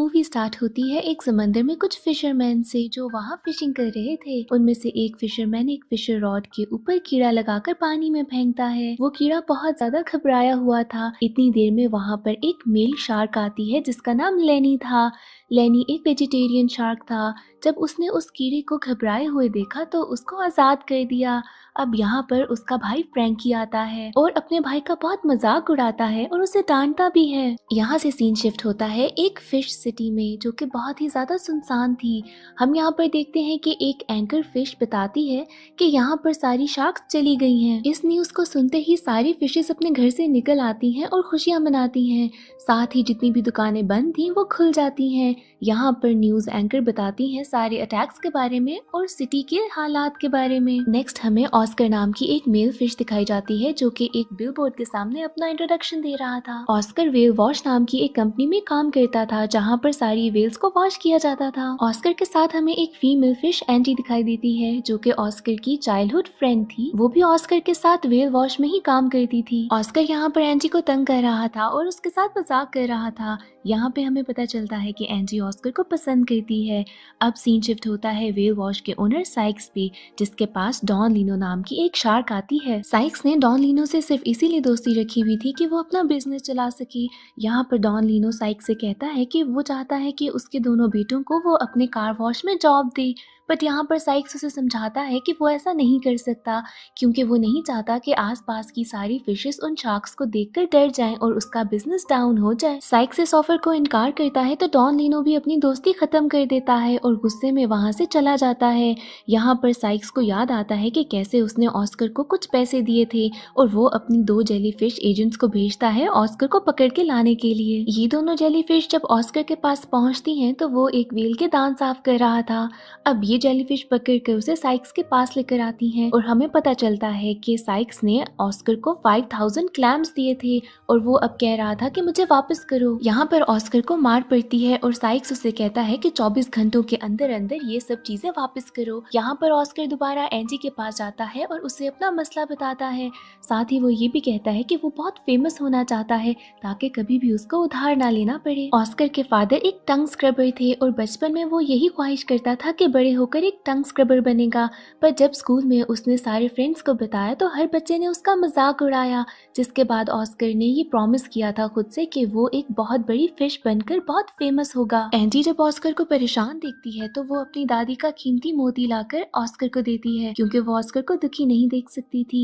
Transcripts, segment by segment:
Movie start होती है एक समंदर में कुछ फिशरमैन से जो वहाँ फिशिंग कर रहे थे उनमें से एक फिशरमैन एक फिशर रॉड के ऊपर कीड़ा लगाकर पानी में फेंकता है वो कीड़ा बहुत ज्यादा घबराया हुआ था इतनी देर में वहाँ पर एक मेल शार्क आती है जिसका नाम लेनी था लेनी एक वेजिटेरियन शार्क था जब उसने उस कीड़े को घबराए हुए देखा तो उसको आज़ाद कर दिया अब यहाँ पर उसका भाई फ्रेंकी आता है और अपने भाई का बहुत मजाक उड़ाता है और उसे डांटता भी है यहाँ से सीन शिफ्ट होता है एक फिश से सिटी में जो कि बहुत ही ज़्यादा सुनसान थी हम यहाँ पर देखते हैं कि एक एंकर फिश बताती है कि यहाँ पर सारी शार्क्स चली गई हैं इस न्यूज़ को सुनते ही सारी फिशेस अपने घर से निकल आती हैं और खुशियाँ मनाती हैं साथ ही जितनी भी दुकानें बंद थी वो खुल जाती हैं यहाँ पर न्यूज़ एंकर बताती हैं सारे अटैक्स के बारे में और सिटी के हालात के बारे में नेक्स्ट हमें ऑस्कर नाम की एक मेल फिश दिखाई जाती है जो कि एक बिल के सामने अपना इंट्रोडक्शन दे रहा था ऑस्कर वेल वॉश नाम की एक कंपनी में काम करता था जहाँ पर सारी वेल्स को वॉश किया जाता था ऑस्कर के साथ हमें एक फीमेल फिश एंटी दिखाई देती है जो की ऑस्कर की चाइल्डहुड फ्रेंड थी वो भी ऑस्कर के साथ वेल वॉश में ही काम करती थी ऑस्कर यहाँ पर एंटी को तंग कर रहा था और उसके साथ मजाक कर रहा था यहाँ पे हमें पता चलता है कि एंटी ऑस्कर को पसंद करती है अब सीन शिफ्ट होता है वेव वॉश के ओनर साइक्स पे जिसके पास डॉन लिनो नाम की एक शार्क आती है साइक्स ने डॉन लिनो से सिर्फ इसीलिए दोस्ती रखी हुई थी कि वो अपना बिजनेस चला सके यहाँ पर डॉन लिनो साइक्स से कहता है कि वो चाहता है कि उसके दोनों बेटों को वो अपने कार वॉश में जॉब दे बट यहाँ पर साइक्स उसे समझाता है कि वो ऐसा नहीं कर सकता क्योंकि वो नहीं चाहता कि आसपास की सारी फिशेस उन शार्क्स को देखकर डर जाएं और उसका बिजनेस डाउन हो जाए साइक्स इस ऑफर को इनकार करता है तो डॉन लिनो भी अपनी दोस्ती खत्म कर देता है और गुस्से में वहाँ से चला जाता है यहाँ पर साइक्स को याद आता है कि कैसे उसने ऑस्कर को कुछ पैसे दिए थे और वो अपनी दो जेली फिश एजेंट्स को भेजता है ऑस्कर को पकड़ के लाने के लिए ये दोनों जेली फिश जब ऑस्कर के पास पहुँचती है तो वो एक व्हील के दान साफ कर रहा था अब ये जेलीफिश पकड़कर उसे साइक्स के पास लेकर आती हैं और हमें पता चलता है कि साइक्स ने ऑस्कर को 5000 क्लैम्स दिए थे और वो अब कह रहा था कि मुझे वापस करो यहाँ पर ऑस्कर को मार पड़ती है और साइक्स उसे कहता है कि 24 घंटों के अंदर अंदर ये सब चीजें वापस करो यहाँ पर ऑस्कर दोबारा एंजी के पास जाता है और उसे अपना मसला बताता है साथ ही वो ये भी कहता है कि वो बहुत फेमस होना चाहता है ताकि कभी भी उसको उधार ना लेना पड़े ऑस्कर के फादर एक टंग स्क्रबर थे और बचपन में वो यही ख्वाहिश करता था कि बड़े हो होकर एक टंग स्क्रबर बनेगा पर जब स्कूल में उसने सारे फ्रेंड्स को बताया तो हर बच्चे ने उसका मजाक उड़ाया जिसके बाद ऑस्कर ने ये प्रॉमिस किया था खुद से कि वो एक बहुत बड़ी फिश बनकर बहुत फेमस होगा एंडी जब ऑस्कर को परेशान देखती है तो वो अपनी दादी का कीमती मोती लाकर ऑस्कर को देती है क्योंकि वो ऑस्कर को दुखी नहीं देख सकती थी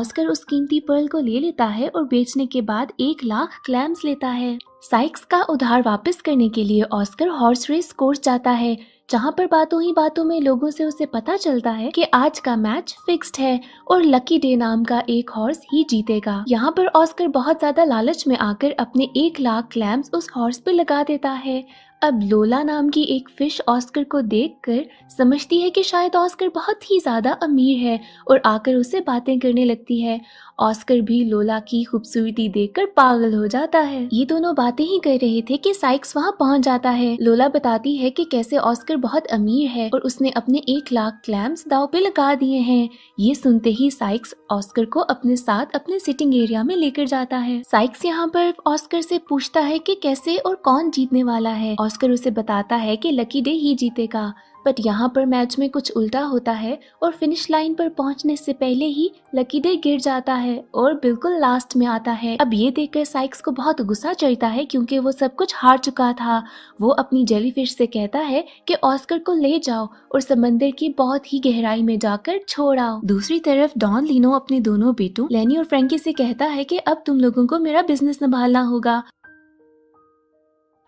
ऑस्कर उस कीमती पर्ल को ले लेता है और बेचने के बाद एक लाख क्लैम्स लेता है साइक्स का उधार वापस करने के लिए ऑस्कर हॉर्स रेस कोर्स जाता है जहां पर बातों ही बातों में लोगों से उसे पता चलता है कि आज का मैच फिक्स्ड है और लकी डे नाम का एक हॉर्स ही जीतेगा यहाँ पर ऑस्कर बहुत ज्यादा लालच में आकर अपने एक लाख क्लैम्स उस हॉर्स पर लगा देता है अब लोला नाम की एक फिश ऑस्कर को देखकर समझती है कि शायद ऑस्कर बहुत ही ज़्यादा अमीर है और आकर उसे बातें करने लगती है ऑस्कर भी लोला की खूबसूरती देखकर पागल हो जाता है ये दोनों बातें ही कर रहे थे कि साइक्स वहाँ पहुँच जाता है लोला बताती है कि कैसे ऑस्कर बहुत अमीर है और उसने अपने एक लाख क्लैम्स दाव पे लगा दिए हैं ये सुनते ही साइक्स ऑस्कर को अपने साथ अपने सिटिंग एरिया में लेकर जाता है साइक्स यहाँ पर ऑस्कर से पूछता है की कैसे और कौन जीतने वाला है ऑस्कर उसे बताता है कि लकी डे ही जीतेगा बट यहाँ पर मैच में कुछ उल्टा होता है और फिनिश लाइन पर पहुँचने से पहले ही लकी डे गिर जाता है और बिल्कुल लास्ट में आता है अब ये देखकर साइक्स को बहुत गुस्सा चढ़ता है क्योंकि वो सब कुछ हार चुका था वो अपनी जेलीफिश से कहता है कि ऑस्कर को ले जाओ और समंदर की बहुत ही गहराई में जाकर छोड़ आओ दूसरी तरफ डॉन लिनो अपने दोनों बेटों लेनी और फ्रेंकी से कहता है की अब तुम लोगों को मेरा बिजनेस संभालना होगा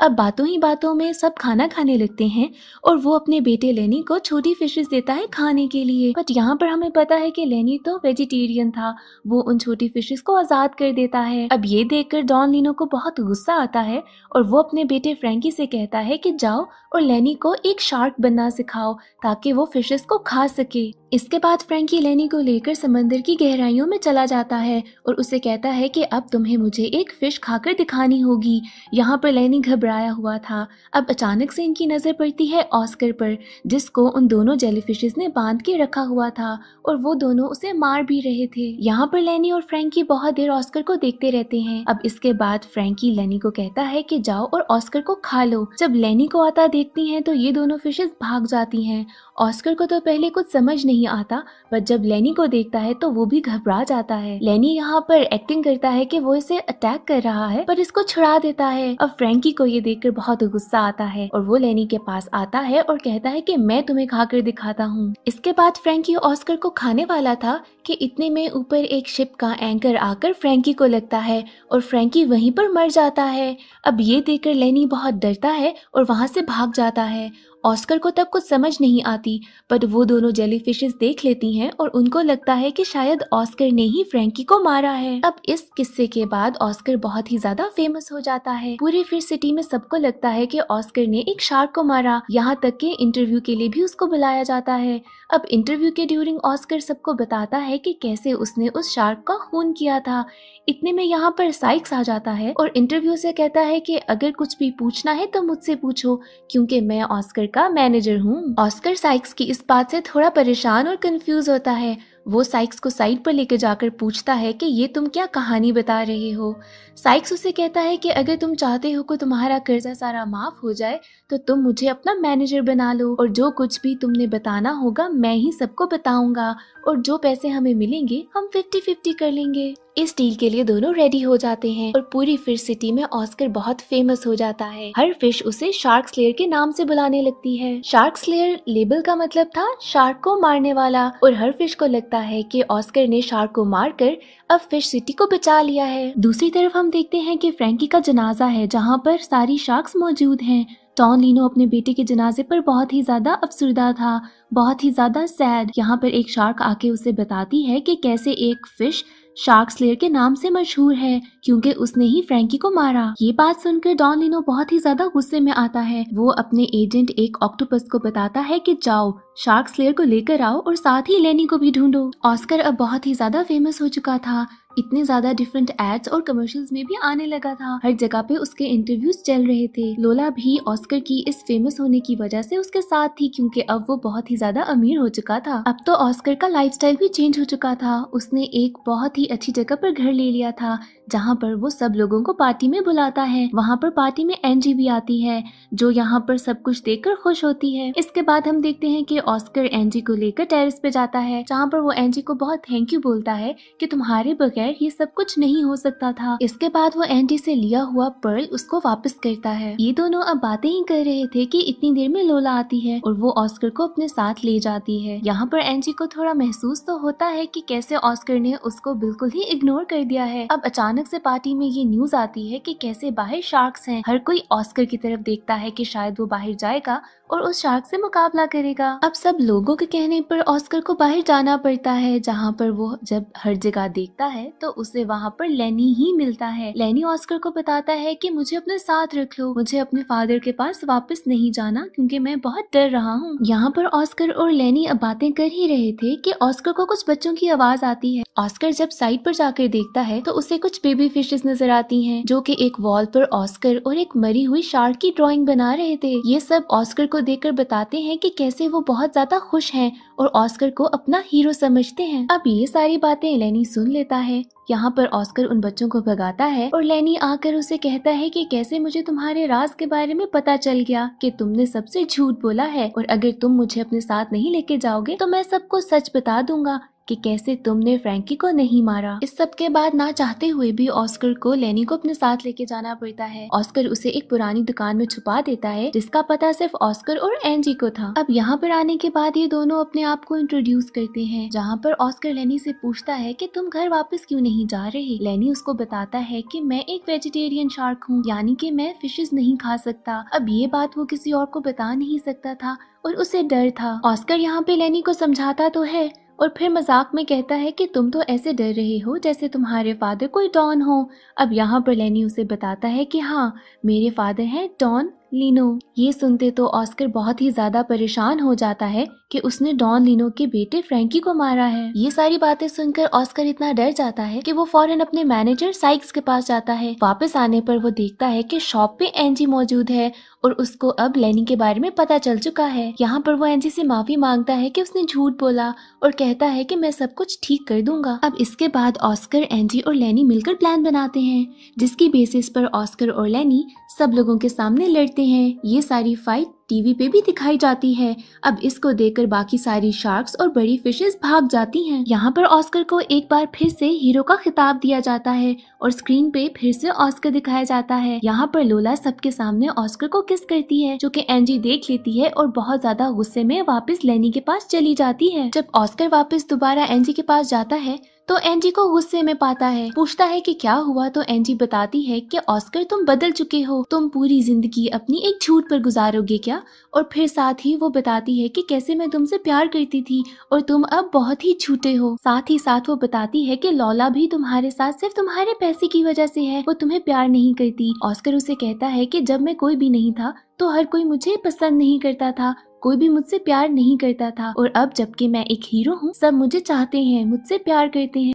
अब बातों ही बातों में सब खाना खाने लगते हैं और वो अपने बेटे लेनी को छोटी फिशेस देता है खाने के लिए बट यहाँ पर हमें पता है कि लेनी तो वेजिटेरियन था वो उन छोटी फिशेस को आजाद कर देता है अब ये देखकर डॉन लिनो को बहुत गुस्सा आता है और वो अपने बेटे फ्रेंकी से कहता है कि जाओ और लेनी को एक शार्क बनना सिखाओ ताकि वो फिशेस को खा सके इसके बाद फ्रेंकी लेनी को लेकर समंदर की गहराइयों में चला जाता है और उसे कहता है कि अब तुम्हें मुझे एक फिश खाकर दिखानी होगी यहाँ पर लेनी घबराया हुआ था अब अचानक से इनकी नज़र पड़ती है ऑस्कर पर जिसको उन दोनों जेलीफिशेस ने बांध के रखा हुआ था और वो दोनों उसे मार भी रहे थे यहाँ पर लेनी और फ्रेंकी बहुत देर ऑस्कर को देखते रहते हैं अब इसके बाद फ्रेंकी लेनी को कहता है की जाओ और ऑस्कर को खा लो जब लेनी को आता देखती है तो ये दोनों फिशेज भाग जाती है ऑस्कर को तो पहले कुछ समझ नहीं आता बट जब लेनी को देखता है तो वो भी घबरा जाता है लेनी यहाँ पर एक्टिंग करता है कि वो इसे अटैक कर रहा है पर इसको छुड़ा देता है अब फ्रेंकी को ये देखकर बहुत गुस्सा आता है और वो लेनी के पास आता है और कहता है कि मैं तुम्हें खाकर दिखाता हूँ इसके बाद फ्रेंकी ऑस्कर को खाने वाला था कि इतने में ऊपर एक शिप का एंकर आकर फ्रेंकी को लगता है और फ्रेंकी वहीं पर मर जाता है अब ये देखकर लेनी बहुत डरता है और वहाँ से भाग जाता है ऑस्कर को तब कुछ समझ नहीं आती पर वो दोनों जेलीफिशेस देख लेती हैं और उनको लगता है कि शायद ऑस्कर ने ही फ्रेंकी को मारा है अब इस किस्से के बाद ऑस्कर बहुत ही ज्यादा फेमस हो जाता है पूरी फिर सिटी में सबको लगता है कि ऑस्कर ने एक शार्क को मारा यहाँ तक के इंटरव्यू के लिए भी उसको बुलाया जाता है अब इंटरव्यू के ड्यूरिंग ऑस्कर सबको बताता है की कैसे उसने उस शार्क का खून किया था इतने में यहाँ पर साइक्स आ जाता है और इंटरव्यू से कहता है की अगर कुछ भी पूछना है तो मुझसे पूछो क्यूँकी मैं ऑस्कर का मैनेजर हूँ ऑस्कर साइक्स की इस बात से थोड़ा परेशान और कंफ्यूज होता है वो साइक्स को साइड पर लेकर जाकर पूछता है कि ये तुम क्या कहानी बता रहे हो साइक्स उसे कहता है कि अगर तुम चाहते हो कि तुम्हारा कर्जा सारा माफ हो जाए तो तुम मुझे अपना मैनेजर बना लो और जो कुछ भी तुमने बताना होगा मैं ही सबको बताऊंगा और जो पैसे हमें मिलेंगे हम फिफ्टी फिफ्टी कर लेंगे इस डील के लिए दोनों रेडी हो जाते हैं और पूरी फिश सिटी में ऑस्कर बहुत फेमस हो जाता है हर फिश उसे शार्क स्लेयर के नाम से बुलाने लगती है शार्क स्लेयर लेबल का मतलब था शार्क को मारने वाला और हर फिश को लगता है कि ऑस्कर ने शार्क को मारकर अब फिश सिटी को बचा लिया है दूसरी तरफ हम देखते हैं की फ्रेंकी का जनाजा है जहाँ पर सारी शार्क्स मौजूद है टॉन लीनो अपने बेटे के जनाजे पर बहुत ही ज्यादा अफसरदा था बहुत ही ज्यादा सैड यहाँ पर एक शार्क आके उसे बताती है कि कैसे एक फिश शार्क स्लेयर के नाम से मशहूर है क्योंकि उसने ही फ्रेंकी को मारा ये बात सुनकर डॉन लिनो बहुत ही ज्यादा गुस्से में आता है वो अपने एजेंट एक ऑक्टोपस को बताता है कि जाओ शार्क स्लेयर को लेकर आओ और साथ ही लेनी को भी ढूंढो ऑस्कर अब बहुत ही ज्यादा फेमस हो चुका था इतने ज्यादा डिफरेंट एड्स और कमर्शियल्स में भी आने लगा था हर जगह पे उसके इंटरव्यूज चल रहे थे लोला भी ऑस्कर की इस फेमस होने की वजह से उसके साथ थी क्योंकि अब वो बहुत ही ज्यादा अमीर हो चुका था अब तो ऑस्कर का लाइफस्टाइल भी चेंज हो चुका था उसने एक बहुत ही अच्छी जगह पर घर ले लिया था जहाँ पर वो सब लोगों को पार्टी में बुलाता है वहाँ पर पार्टी में एनजी भी आती है जो यहाँ पर सब कुछ देखकर खुश होती है इसके बाद हम देखते हैं कि ऑस्कर एनजी को लेकर टेरिस पे जाता है जहाँ पर वो एनजी को बहुत थैंक यू बोलता है कि तुम्हारे बगैर बगैर ये सब कुछ नहीं हो सकता था इसके बाद वो एंडी से लिया हुआ पर्ल उसको वापस करता है ये दोनों अब बातें ही कर रहे थे कि इतनी देर में लोला आती है और वो ऑस्कर को अपने साथ ले जाती है यहाँ पर एंजी को थोड़ा महसूस तो होता है कि कैसे ऑस्कर ने उसको बिल्कुल ही इग्नोर कर दिया है अब अचानक से पार्टी में ये न्यूज आती है कि कैसे बाहर शार्क्स हैं हर कोई ऑस्कर की तरफ देखता है कि शायद वो बाहर जाएगा और उस शार्क से मुकाबला करेगा अब सब लोगों के कहने पर ऑस्कर को बाहर जाना पड़ता है जहाँ पर वो जब हर जगह देखता है तो उसे वहाँ पर लेनी ही मिलता है लेनी ऑस्कर को बताता है कि मुझे अपने साथ रख लो मुझे अपने फादर के पास वापस नहीं जाना क्योंकि मैं बहुत डर रहा हूँ यहाँ पर ऑस्कर और लेनी अब बातें कर ही रहे थे कि ऑस्कर को कुछ बच्चों की आवाज आती है ऑस्कर जब साइड पर जाकर देखता है तो उसे कुछ बेबी फिशेस नजर आती हैं जो कि एक वॉल पर ऑस्कर और एक मरी हुई शार्क की ड्राइंग बना रहे थे ये सब ऑस्कर को देकर बताते हैं कि कैसे वो बहुत ज्यादा खुश हैं और ऑस्कर को अपना हीरो समझते हैं अब ये सारी बातें लेनी सुन लेता है यहाँ पर ऑस्कर उन बच्चों को भगाता है और लेनी आकर उसे कहता है कि कैसे मुझे तुम्हारे राज के बारे में पता चल गया कि तुमने सबसे झूठ बोला है और अगर तुम मुझे अपने साथ नहीं लेके जाओगे तो मैं सबको सच बता दूंगा कि कैसे तुमने फ्रैंकी को नहीं मारा इस सब के बाद ना चाहते हुए भी ऑस्कर को लेनी को अपने साथ लेके जाना पड़ता है ऑस्कर उसे एक पुरानी दुकान में छुपा देता है जिसका पता सिर्फ ऑस्कर और एनजी को था अब यहाँ पर आने के बाद ये दोनों अपने आप को इंट्रोड्यूस करते हैं जहाँ पर ऑस्कर लेनी से पूछता है की तुम घर वापस क्यूँ नहीं जा रहे लेनी उसको बताता है की मैं एक वेजिटेरियन शार्क हूँ यानी की मैं फिशेज नहीं खा सकता अब ये बात वो किसी और को बता नहीं सकता था और उसे डर था ऑस्कर यहाँ पे लेनी को समझाता तो है और फिर मजाक में कहता है कि तुम तो ऐसे डर रहे हो जैसे तुम्हारे फादर कोई डॉन हो अब यहाँ पर लेनी उसे बताता है कि हाँ मेरे फादर हैं डॉन लीनो ये सुनते तो ऑस्कर बहुत ही ज्यादा परेशान हो जाता है कि उसने डॉन लीनो के बेटे फ्रेंकी को मारा है ये सारी बातें सुनकर ऑस्कर इतना डर जाता है कि वो फॉरन अपने मैनेजर साइक्स के पास जाता है वापस आने पर वो देखता है कि शॉप पे एनजी मौजूद है और उसको अब लेनी के बारे में पता चल चुका है यहाँ पर वो एनजी से माफी मांगता है कि उसने झूठ बोला और कहता है कि मैं सब कुछ ठीक कर दूंगा अब इसके बाद ऑस्कर एनजी और लेनी मिलकर प्लान बनाते हैं जिसकी बेसिस पर ऑस्कर और लेनी सब लोगों के सामने लड़ते हैं ये सारी फाइट टीवी पे भी दिखाई जाती है अब इसको देखकर बाकी सारी शार्क्स और बड़ी फिशेस भाग जाती हैं। यहाँ पर ऑस्कर को एक बार फिर से हीरो का खिताब दिया जाता है और स्क्रीन पे फिर से ऑस्कर दिखाया जाता है यहाँ पर लोला सबके सामने ऑस्कर को किस करती है जो कि एनजी देख लेती है और बहुत ज्यादा गुस्से में वापस लेनी के पास चली जाती है जब ऑस्कर वापस दोबारा एनजी के पास जाता है तो एनजी को गुस्से में पाता है पूछता है कि क्या हुआ तो एनजी बताती है कि ऑस्कर तुम बदल चुके हो तुम पूरी जिंदगी अपनी एक झूठ पर गुजारोगे क्या दिया और फिर साथ ही वो बताती है कि कैसे मैं तुमसे प्यार करती थी और तुम अब बहुत ही छूटे हो साथ ही साथ वो बताती है कि लौला भी तुम्हारे साथ सिर्फ तुम्हारे पैसे की वजह से है वो तुम्हें प्यार नहीं करती ऑस्कर उसे कहता है कि जब मैं कोई भी नहीं था तो हर कोई मुझे पसंद नहीं करता था कोई भी मुझसे प्यार नहीं करता था और अब जबकि मैं एक हीरो हूँ सब मुझे चाहते हैं मुझसे प्यार करते हैं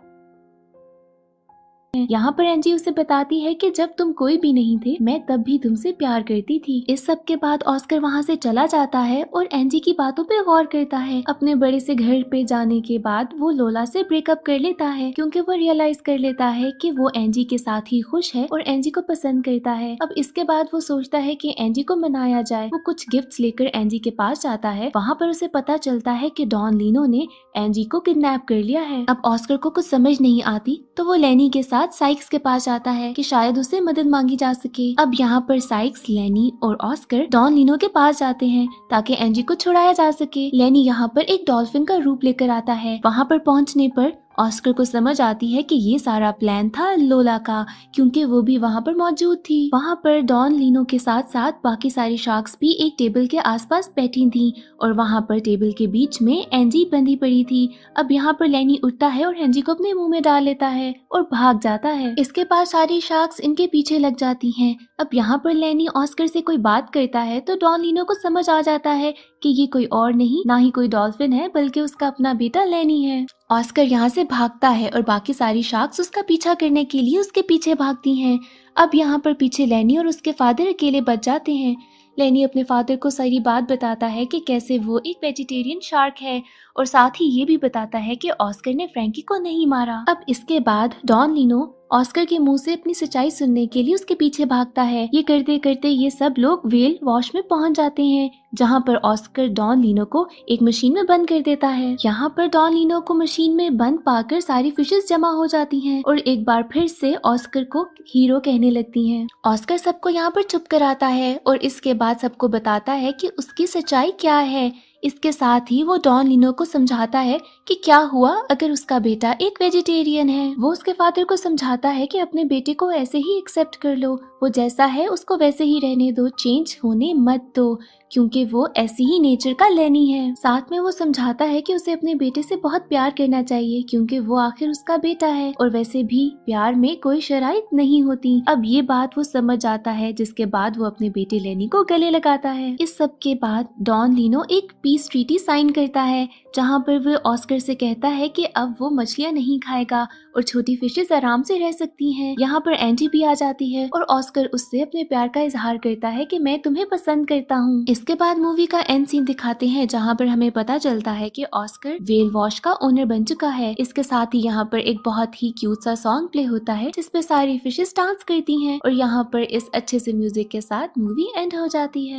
यहाँ पर एनजी उसे बताती है कि जब तुम कोई भी नहीं थे मैं तब भी तुमसे प्यार करती थी इस सब के बाद ऑस्कर वहाँ से चला जाता है और एनजी की बातों पे गौर करता है अपने बड़े से घर पे जाने के बाद वो लोला से ब्रेकअप कर लेता है क्योंकि वो रियलाइज कर लेता है कि वो एनजी के साथ ही खुश है और एनजी को पसंद करता है अब इसके बाद वो सोचता है की एनजी को मनाया जाए वो कुछ गिफ्ट लेकर एनजी के पास जाता है वहाँ पर उसे पता चलता है की डॉन लीनो ने एनजी को किडनेप कर लिया है अब ऑस्कर को कुछ समझ नहीं आती तो वो लेनी के साथ साथ साइक्स के पास जाता है कि शायद उसे मदद मांगी जा सके अब यहाँ पर साइक्स लेनी और ऑस्कर डॉन लिनो के पास जाते हैं ताकि एनजी को छुड़ाया जा सके लेनी यहाँ पर एक डॉल्फिन का रूप लेकर आता है वहाँ पर पहुँचने पर ऑस्कर को समझ आती है कि ये सारा प्लान था लोला का क्योंकि वो भी वहाँ पर मौजूद थी वहाँ पर डॉन लीनो के साथ साथ बाकी सारी शार्क्स भी एक टेबल के आसपास बैठी थी और वहाँ पर टेबल के बीच में एंजी बंधी पड़ी थी अब यहाँ पर लेनी उठता है और एंजी को अपने मुंह में डाल लेता है और भाग जाता है इसके पास सारी शार्क्स इनके पीछे लग जाती है अब यहाँ पर लेनी ऑस्कर से कोई बात करता है तो डॉन लीनो को समझ आ जाता है कि ये कोई और नहीं ना ही कोई डॉल्फिन है बल्कि उसका अपना बेटा लेनी है ऑस्कर यहाँ से भागता है और बाकी सारी शार्क्स उसका पीछा करने के लिए उसके पीछे भागती हैं अब यहाँ पर पीछे लेनी और उसके फादर अकेले बच जाते हैं लेनी अपने फादर को सारी बात बताता है कि कैसे वो एक वेजिटेरियन शार्क है और साथ ही ये भी बताता है कि ऑस्कर ने फ्रेंकी को नहीं मारा अब इसके बाद डॉन लिनो ऑस्कर के मुंह से अपनी सच्चाई सुनने के लिए उसके पीछे भागता है ये करते करते ये सब लोग वेल वॉश में पहुंच जाते हैं जहाँ पर ऑस्कर डॉन लीनो को एक मशीन में बंद कर देता है यहाँ पर डॉन लीनो को मशीन में बंद पाकर सारी फिशेस जमा हो जाती हैं और एक बार फिर से ऑस्कर को हीरो कहने लगती हैं। ऑस्कर सबको यहाँ पर चुप आता है और इसके बाद सबको बताता है की उसकी सच्चाई क्या है इसके साथ ही वो डॉन लिनो को समझाता है कि क्या हुआ अगर उसका बेटा एक वेजिटेरियन है वो उसके फादर को समझाता है कि अपने बेटे को ऐसे ही एक्सेप्ट कर लो वो जैसा है उसको वैसे ही रहने दो चेंज होने मत दो क्योंकि वो ऐसी ही नेचर का लेनी है साथ में वो समझाता है कि उसे अपने बेटे से बहुत प्यार करना चाहिए क्योंकि वो आखिर उसका बेटा है और वैसे भी प्यार में कोई शराइ नहीं होती अब ये बात वो समझ आता है जिसके बाद वो अपने बेटे लेनी को गले लगाता है इस सब के बाद डॉन लिनो एक पीस ट्रीटी साइन करता है जहाँ पर वो ऑस्कर से कहता है कि अब वो मछलियाँ नहीं खाएगा और छोटी फिशेज आराम से रह सकती हैं। यहाँ पर एंटी भी आ जाती है और ऑस्कर उससे अपने प्यार का इजहार करता है कि मैं तुम्हें पसंद करता हूँ इसके बाद मूवी का एंड सीन दिखाते हैं जहाँ पर हमें पता चलता है कि ऑस्कर वेल वॉश का ओनर बन चुका है इसके साथ ही यहाँ पर एक बहुत ही क्यूट सा सॉन्ग प्ले होता है जिसपे सारी फिशेस डांस करती हैं और यहाँ पर इस अच्छे से म्यूजिक के साथ मूवी एंड हो जाती है